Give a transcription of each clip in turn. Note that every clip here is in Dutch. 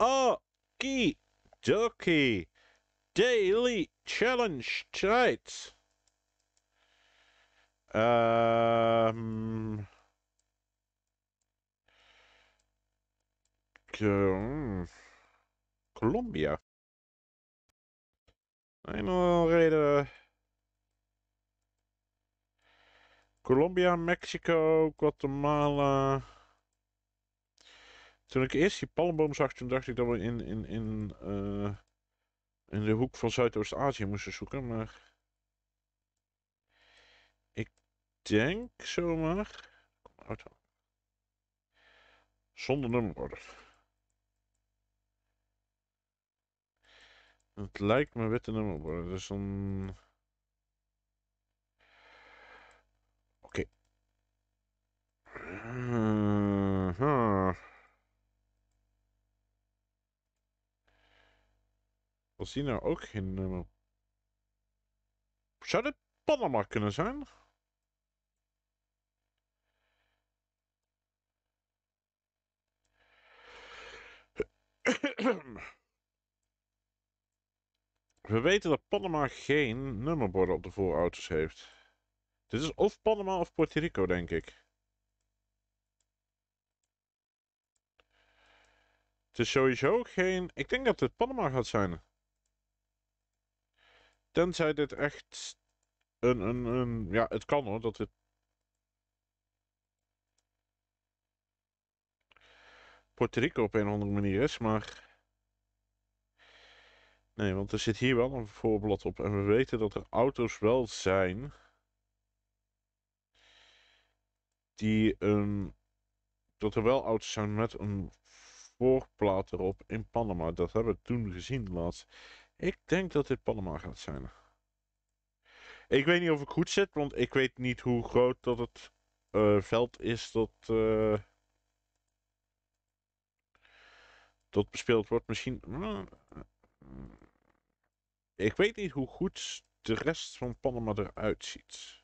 Okey dokey. Daily challenge tonight. Um. Colombia. Einmal reden. Uh, Colombia, Mexico, Guatemala. Toen ik eerst die palmboom zag, toen dacht ik dat we in, in, in, eh, in de hoek van Zuidoost-Azië moesten zoeken, maar... Ik denk zomaar... Kom, auto. Zonder nummerborden. Het lijkt me witte nummerborden, dus dan... Oké. Okay. Eh, Was die nou ook geen nummer? Eh, zou dit Panama kunnen zijn? We weten dat Panama geen nummerborden op de voorauto's heeft. Dit is of Panama of Puerto Rico, denk ik. Het is sowieso geen... Ik denk dat het Panama gaat zijn. Tenzij dit echt een, een, een... Ja, het kan hoor, dat dit... Puerto Rico op een of andere manier is, maar... Nee, want er zit hier wel een voorblad op en we weten dat er auto's wel zijn... Die een... Dat er wel auto's zijn met een voorplaat erop in Panama. Dat hebben we toen gezien laatst. Ik denk dat dit Panama gaat zijn. Ik weet niet of ik goed zit, want ik weet niet hoe groot dat het eh, veld is dat, uh, dat bespeeld wordt. Misschien. Eh, ik weet niet hoe goed de rest van Panama eruit ziet.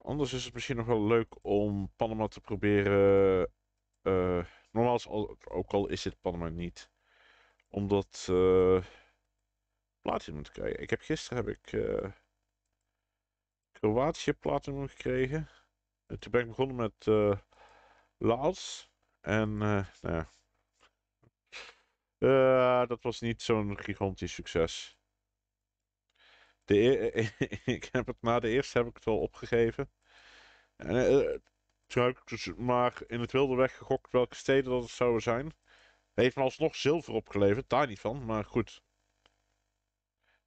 Anders is het misschien nog wel leuk om Panama te proberen. normaal is ook al is dit Panama niet omdat uh, platinum te krijgen. Ik heb gisteren heb ik uh, Kroatië platinum gekregen. toen ben ik begonnen met uh, En nou dat was niet zo'n gigantisch succes. De e-, ik heb het na de eerste heb ik het wel opgegeven. En, toen heb ik dus maar in het wilde weg gegokt welke steden dat het zouden zijn. Heeft me alsnog zilver opgeleverd, daar niet van, maar goed.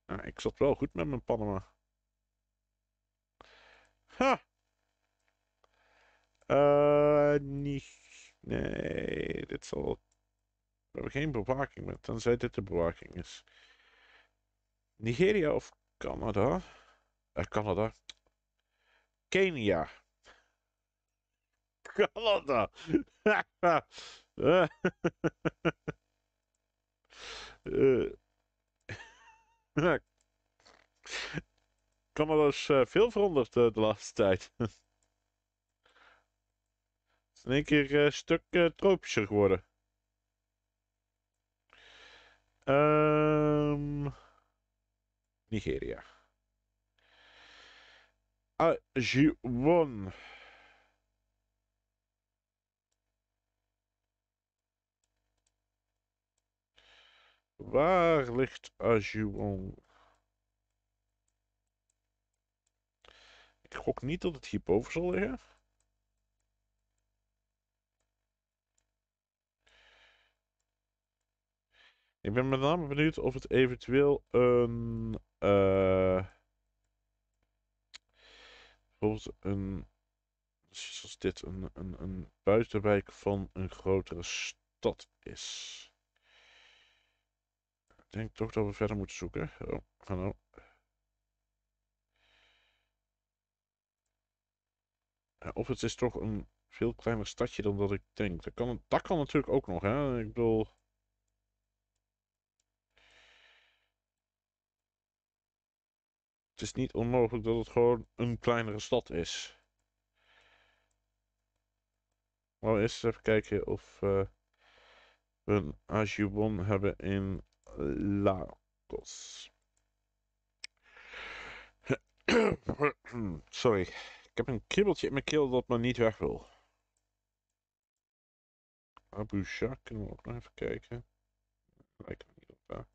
Nou, ik zat wel goed met mijn Panama. Ha! Uh, niet. Nee, dit zal. We hebben geen bewaking meer, tenzij dit de bewaking is. Nigeria of Canada? Uh, Canada. Kenia. Canada. Uh, Canada is uh, veel veranderd eh, de laatste tijd. het is in één keer eh, een stuk eh, tropischer geworden. Um, Nigeria. Ajiwon. Waar ligt Ajuwon? Ik gok niet dat het hierboven zal liggen. Ik ben met name benieuwd of het eventueel een... Eh, bijvoorbeeld een... Zoals dit, een, een, een buitenwijk van een grotere stad is denk toch dat we verder moeten zoeken. Oh, nou. Of het is toch een veel kleiner stadje dan dat ik denk. Dat kan, natuurlijk ook nog, hè. Ik bedoel... Het is niet onmogelijk dat het gewoon een kleinere stad is. Maar eerst even kijken of eh, we een Ajubon hebben in Sorry, ik heb een kribbeltje in mijn keel dat me niet weg wil. Abuja, kunnen we ook nog even kijken. Lijkt me niet op,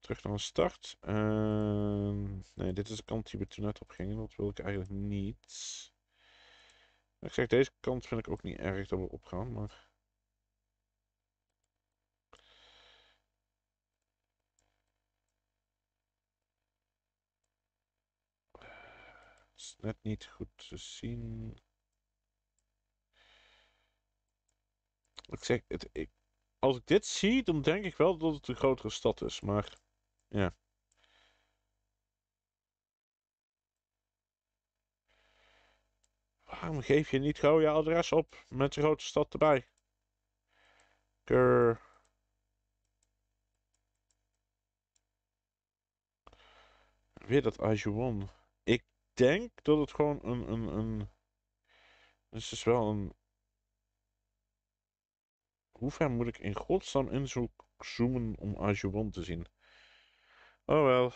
Terug naar de start. Ehm, nee, dit is de kant die we toen net op gingen. Dat wil ik eigenlijk niet. Ik zeg, deze kant vind ik ook niet erg dat we opgaan, maar... is net niet goed te zien. Ik zeg, het, ik, als ik dit zie, dan denk ik wel dat het een grotere stad is, maar ja. Waarom geef je niet gewoon je adres op met de grote stad erbij? Keur. Weer dat Ajuan denk dat het gewoon een... een, een het is wel een... Hoe ver moet ik in godsnaam inzoomen om Ajouan te zien? Oh wel.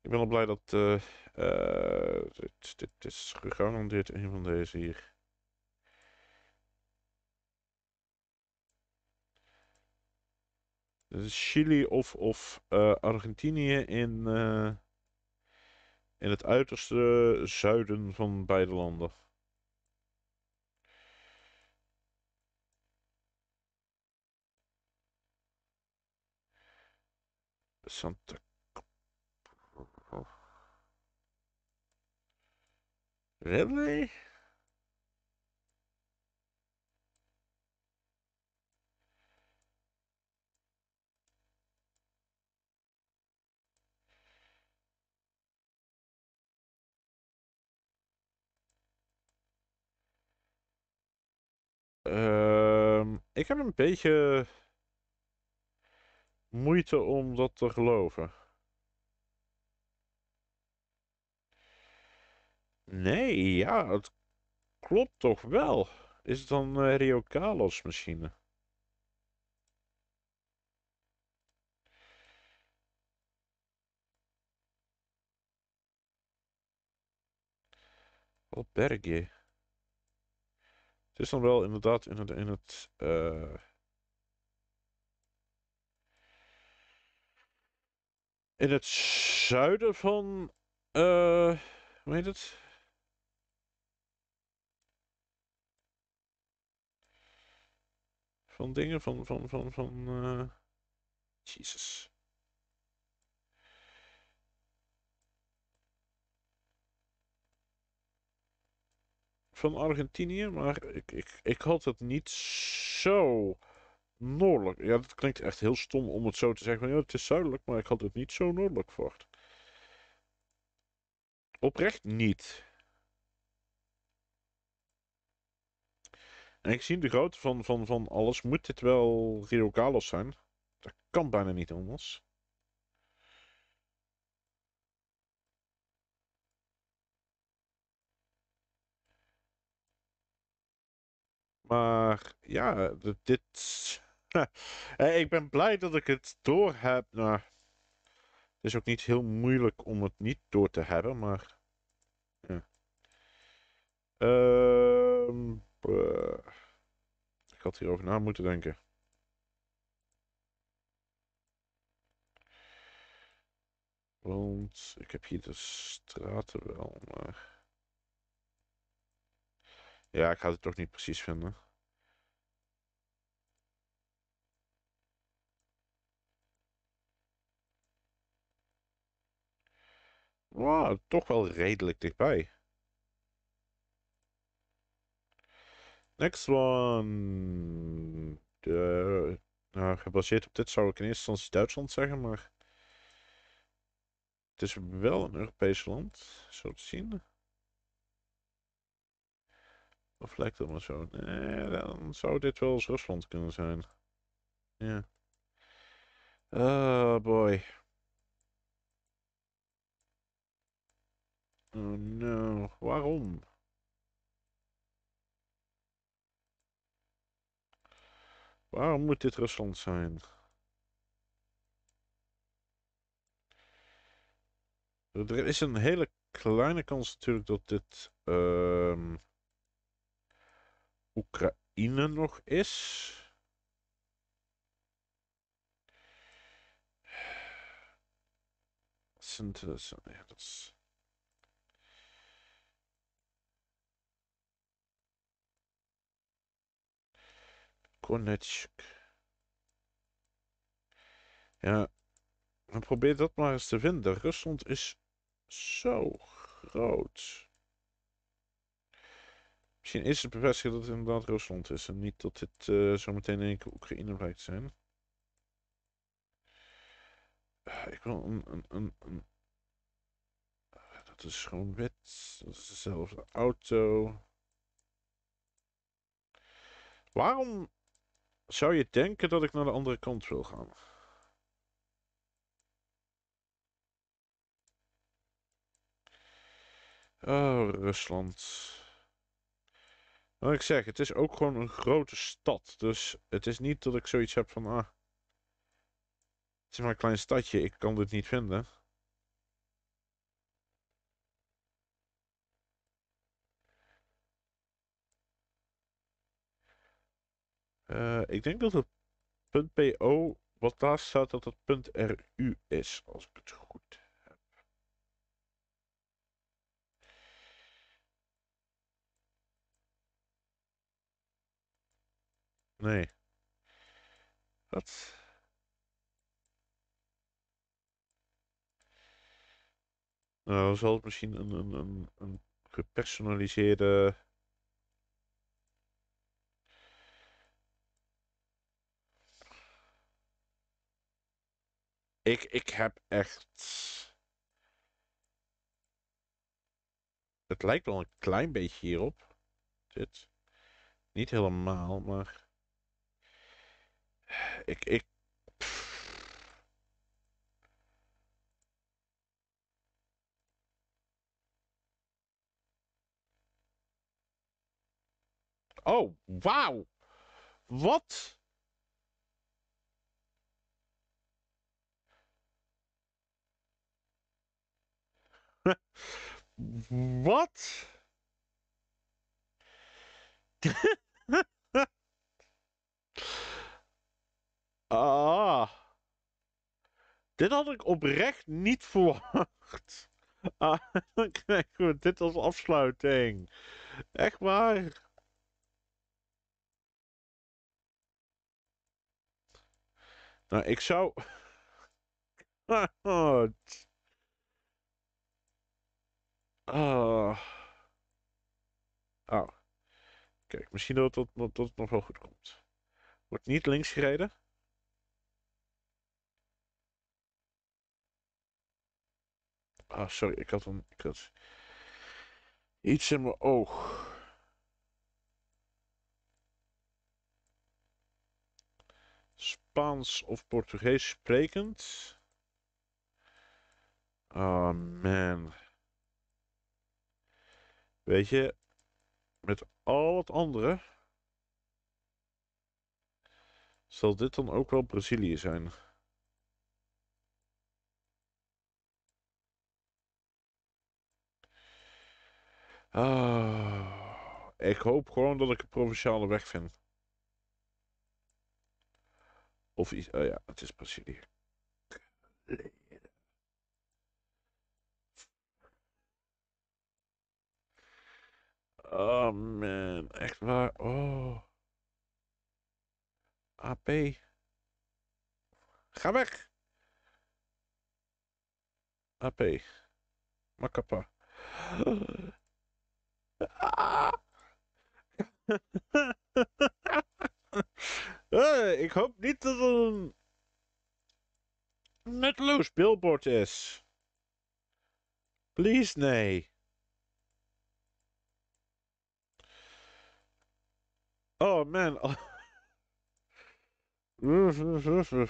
Ik ben al blij dat... Uh, uh, dit, dit is gegarandeerd een van deze hier. Chili of, of eh, Argentinië in in het uiterste zuiden van beide landen. Ehm, ik heb een beetje moeite om dat te geloven. Nee, ja, het klopt toch wel. Is het dan eh, Rio Carlos misschien? Albergue. Het is dan wel inderdaad in het... In het uh... in het zuiden van... Uh, hoe heet het? Van dingen van... van, van, van uh... Jezus. van Argentinië. Maar ik, ik, ik had het niet zo noordelijk. Ja, dat klinkt echt heel stom om het zo te zeggen. Van, ja, het is zuidelijk, maar ik had het niet zo noordelijk verwacht. Oprecht niet. En ik zie de grootte van, van, van alles. Moet dit wel Rio Carlos zijn? Dat kan bijna niet anders. Maar ja, dit... ik ben blij dat ik het door heb. het is ook niet heel moeilijk om het niet door te hebben, maar... Ja. Ehm, eh, ik had hierover na moeten denken. Want ik heb hier de straten wel, maar... Ja, ik ga het toch niet precies vinden. Wow, toch wel redelijk dichtbij. Next one. Nou, gebaseerd op dit zou ik in eerste instantie Duitsland zeggen, maar... Het is wel een Europees land, zo te zien. Of lijkt het maar zo? Nee, dan zou dit wel eens Rusland kunnen zijn. Ja. Oh boy. Oh no, waarom? Waarom moet dit Rusland zijn? Er is een hele kleine kans natuurlijk dat dit... ehm. Oekraïne nog is. Sind ja, Konetsk. Ja, probeer dat maar eens te vinden. Rusland is zo groot. Misschien is het bevestigd dat het inderdaad Rusland is en niet dat dit eh, zometeen in Oekraïne blijkt zijn. Eh, ik wil een, een, een, eh, Dat is gewoon wit. Dat is dezelfde auto. Waarom zou je denken dat ik naar de andere kant wil gaan? Oh, Rusland. Wat ik zeg, het is ook gewoon een grote stad. Dus het is niet dat ik zoiets heb van... Ah, het is maar een klein stadje, ik kan dit niet vinden. Eh, ik denk dat het .po, wat daar staat, dat het .ru is, als ik het goed Nee. Wat? Nou, zal het misschien een, een, een, een gepersonaliseerde... Ik, ik heb echt... Het lijkt wel een klein beetje hierop. Dit. Niet helemaal, maar... Ik, ik... Oh, wauw. Wat? Wat? Ah. Dit had ik oprecht niet verwacht. Ah, dan krijgen we dit als afsluiting. Echt waar. Nou, ik zou... God. Ah. Oh. Kijk, misschien dat dat het nog wel goed komt. Wordt niet links gereden. Ah, sorry, ik had een. Ik had iets in mijn oog. Spaans of Portugees sprekend. Oh man. Weet je, met al het andere. Zal dit dan ook wel Brazilië zijn? Oh, ik hoop gewoon dat ik een provinciale weg vind. Of iets. Oh ja, het is Brazilië. Oh man, echt waar. Oh. AP. Ga weg. AP. Makapa. Ah. Eh, ik hoop niet dat het een nutteloos billboard is. Please, nee. Oh man. nee.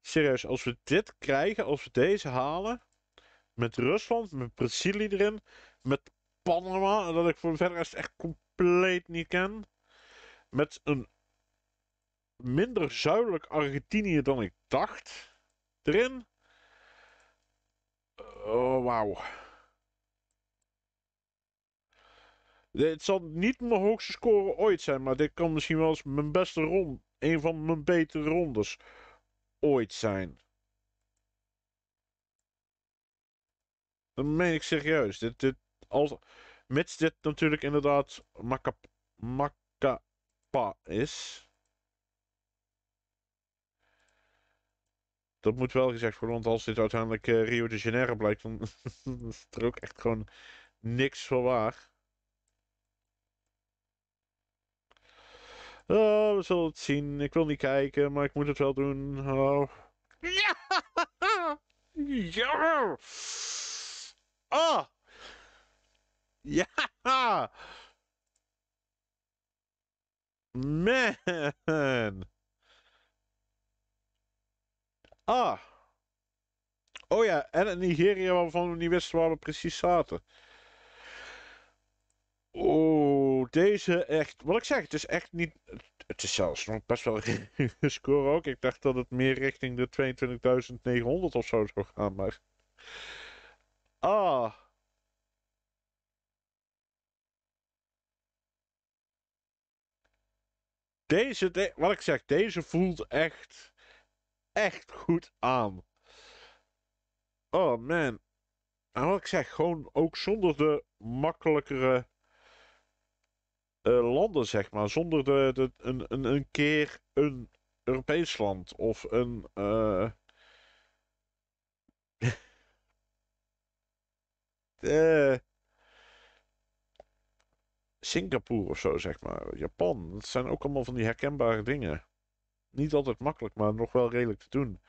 Serieus, als we dit krijgen, als we deze halen met Rusland, met Brazilië erin, met Panama, dat ik voor verder rest echt compleet niet ken. Met een minder zuidelijk Argentinië dan ik dacht erin. Oh, wauw. Dit zal niet mijn hoogste score ooit zijn, maar dit kan misschien wel eens mijn beste ronde, een van mijn betere rondes ooit zijn. Dat meen ik serieus. Dit, dit, als, mits dit natuurlijk inderdaad makap, is. Dat moet wel gezegd worden, want als dit uiteindelijk uh, Rio de Janeiro blijkt, dan is er ook echt gewoon niks voor waar. Oh, we zullen het zien. Ik wil niet kijken, maar ik moet het wel doen. Hallo. Oh. Ja! ja! Oh! Ja! Man! Ah! Oh ja, en een Nigeria waarvan we niet wisten waar we precies zaten. Oh, deze echt. Wat ik zeg, het is echt niet. Het is zelfs nog best wel een score ook. Ik dacht dat het meer richting de 22.900 of zo zou gaan, maar. Oh. Deze, de, wat ik zeg, deze voelt echt, echt goed aan. Oh man. En wat ik zeg, gewoon ook zonder de makkelijkere eh, landen, zeg maar. Zonder de, een, een, een keer een Europees land of een... Uh... Uh, Singapore of zo, zeg maar. Japan. Dat zijn ook allemaal van die herkenbare dingen. Niet altijd makkelijk, maar nog wel redelijk te doen.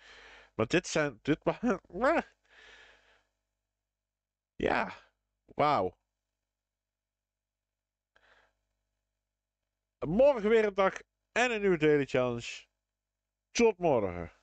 Maar dit zijn. Dit Ja. Wauw. Morgen weer een dag en een nieuwe Daily Challenge. Tot morgen.